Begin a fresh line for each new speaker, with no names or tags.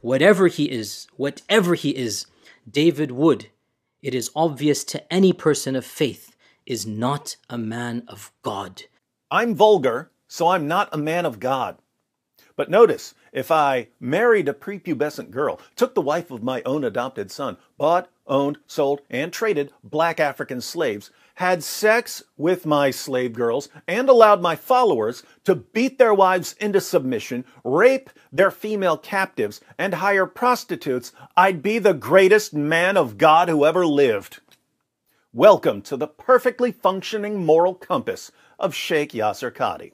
Whatever he is, whatever he is, David would, it is
obvious to any person of faith, is not a man of God. I'm
vulgar, so I'm not a man of God. But notice, if I married a prepubescent girl, took the wife of my own adopted son, but owned, sold, and traded black African slaves, had sex with my slave girls, and allowed my followers to beat their wives into submission, rape their female captives, and hire prostitutes, I'd be the greatest man of God who ever lived. Welcome to the perfectly functioning moral compass of Sheikh Yasser
Qadi.